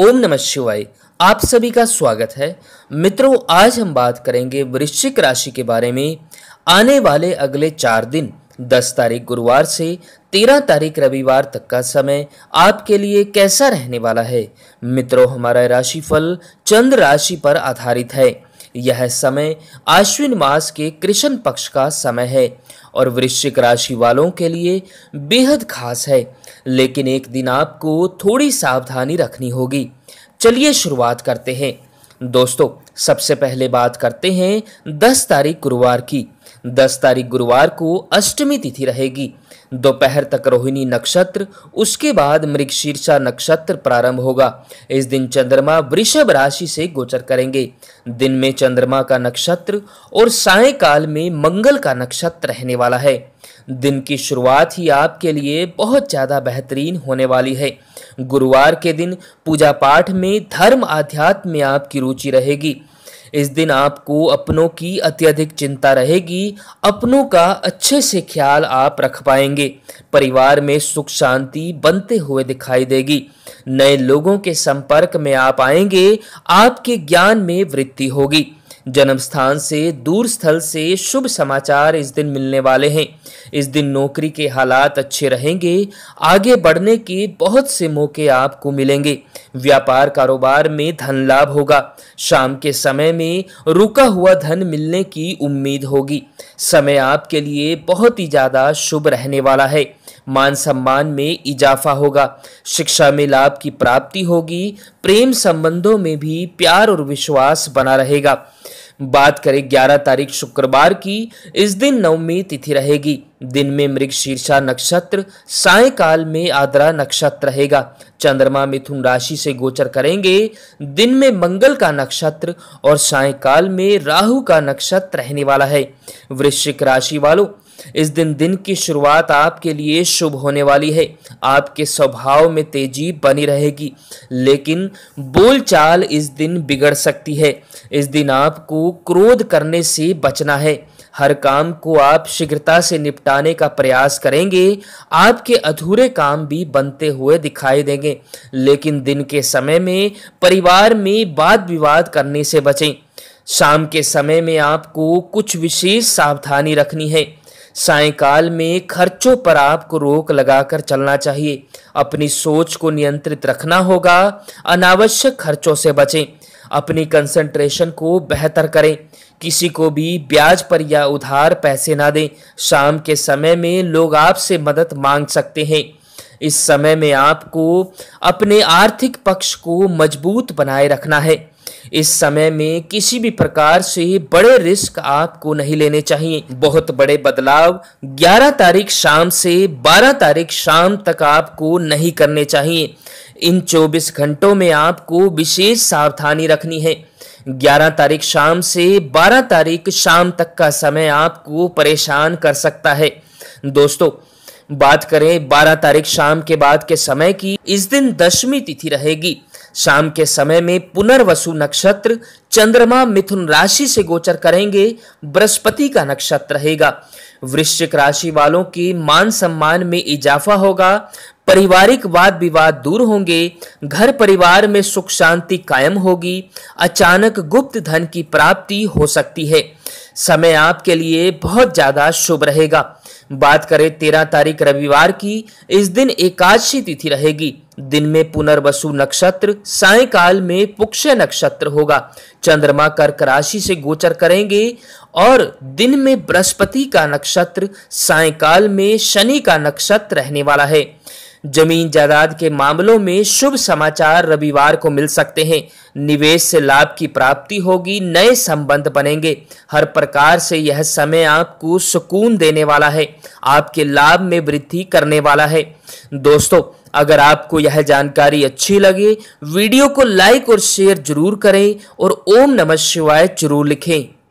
ओम नमः शिवाय आप सभी का स्वागत है मित्रों आज हम बात करेंगे वृश्चिक राशि के बारे में आने वाले अगले चार दिन दस तारीख गुरुवार से तेरह तारीख रविवार तक का समय आपके लिए कैसा रहने वाला है मित्रों हमारा राशिफल चंद्र राशि पर आधारित है यह समय आश्विन मास के कृष्ण पक्ष का समय है और वृश्चिक राशि वालों के लिए बेहद खास है लेकिन एक दिन आपको थोड़ी सावधानी रखनी होगी चलिए शुरुआत करते हैं दोस्तों सबसे पहले बात करते हैं 10 तारीख गुरुवार की दस तारीख गुरुवार को अष्टमी तिथि रहेगी दोपहर तक रोहिणी नक्षत्र उसके बाद मृगशीर्षा नक्षत्र प्रारंभ होगा इस दिन चंद्रमा वृषभ राशि से गोचर करेंगे दिन में चंद्रमा का नक्षत्र और सायकाल में मंगल का नक्षत्र रहने वाला है दिन की शुरुआत ही आपके लिए बहुत ज़्यादा बेहतरीन होने वाली है गुरुवार के दिन पूजा पाठ में धर्म आध्यात्म में आपकी रुचि रहेगी इस दिन आपको अपनों की अत्यधिक चिंता रहेगी अपनों का अच्छे से ख्याल आप रख पाएंगे परिवार में सुख शांति बनते हुए दिखाई देगी नए लोगों के संपर्क में आप आएंगे आपके ज्ञान में वृद्धि होगी जन्म स्थान से दूर स्थल से शुभ समाचार इस दिन मिलने वाले हैं इस दिन नौकरी के हालात अच्छे रहेंगे आगे बढ़ने के बहुत से मौके आपको मिलेंगे व्यापार कारोबार में धन लाभ होगा शाम के समय में रुका हुआ धन मिलने की उम्मीद होगी समय आपके लिए बहुत ही ज़्यादा शुभ रहने वाला है मान सम्मान में इजाफा होगा शिक्षा में लाभ की प्राप्ति होगी प्रेम संबंधों में भी प्यार और विश्वास बना रहेगा बात करें 11 तारीख शुक्रवार की इस दिन नवमी तिथि रहेगी दिन में मृग शीर्षा नक्षत्र सायकाल में आद्रा नक्षत्र रहेगा चंद्रमा मिथुन राशि से गोचर करेंगे दिन में मंगल का नक्षत्र और सायकाल में राहु का नक्षत्र रहने वाला है वृश्चिक राशि वालों इस दिन दिन की शुरुआत आपके लिए शुभ होने वाली है आपके स्वभाव में तेजी बनी रहेगी लेकिन बोलचाल इस दिन बिगड़ सकती है इस दिन आपको क्रोध करने से बचना है हर काम को आप शीघ्रता से निपटाने का प्रयास करेंगे आपके अधूरे काम भी बनते हुए दिखाई देंगे लेकिन दिन के समय में परिवार में वाद विवाद करने से बचें शाम के समय में आपको कुछ विशेष सावधानी रखनी है सायकाल में खर्चों पर आपको रोक लगाकर चलना चाहिए अपनी सोच को नियंत्रित रखना होगा अनावश्यक खर्चों से बचें अपनी कंसंट्रेशन को बेहतर करें किसी को भी ब्याज पर या उधार पैसे ना दें शाम के समय में लोग आपसे मदद मांग सकते हैं इस समय में आपको अपने आर्थिक पक्ष को मजबूत बनाए रखना है इस समय में किसी भी प्रकार से बड़े रिस्क आपको नहीं लेने चाहिए बहुत बड़े बदलाव 11 तारीख शाम से 12 तारीख शाम तक आपको नहीं करने चाहिए इन 24 घंटों में आपको विशेष सावधानी रखनी है 11 तारीख शाम से 12 तारीख शाम तक का समय आपको परेशान कर सकता है दोस्तों बात करें 12 तारीख शाम के बाद के समय की इस दिन दशमी तिथि रहेगी शाम के समय में पुनर्वसु नक्षत्र चंद्रमा मिथुन राशि से गोचर करेंगे बृहस्पति का नक्षत्र रहेगा वृश्चिक राशि वालों के मान सम्मान में इजाफा होगा पारिवारिक वाद विवाद दूर होंगे घर परिवार में सुख शांति कायम होगी अचानक गुप्त धन की प्राप्ति हो सकती है समय आपके लिए बहुत ज्यादा शुभ रहेगा बात करें तेरह तारीख रविवार की इस दिन एकादशी तिथि रहेगी दिन में पुनर्वसु नक्षत्र सायकाल में पुक्ष नक्षत्र होगा चंद्रमा कर्क राशि से गोचर करेंगे और दिन में बृहस्पति का नक्षत्र सायकाल में शनि का नक्षत्र रहने वाला है जमीन जायदाद के मामलों में शुभ समाचार रविवार को मिल सकते हैं निवेश से लाभ की प्राप्ति होगी नए संबंध बनेंगे हर प्रकार से यह समय आपको सुकून देने वाला है आपके लाभ में वृद्धि करने वाला है दोस्तों अगर आपको यह जानकारी अच्छी लगे वीडियो को लाइक और शेयर जरूर करें और ओम नमः शिवाय जरूर लिखें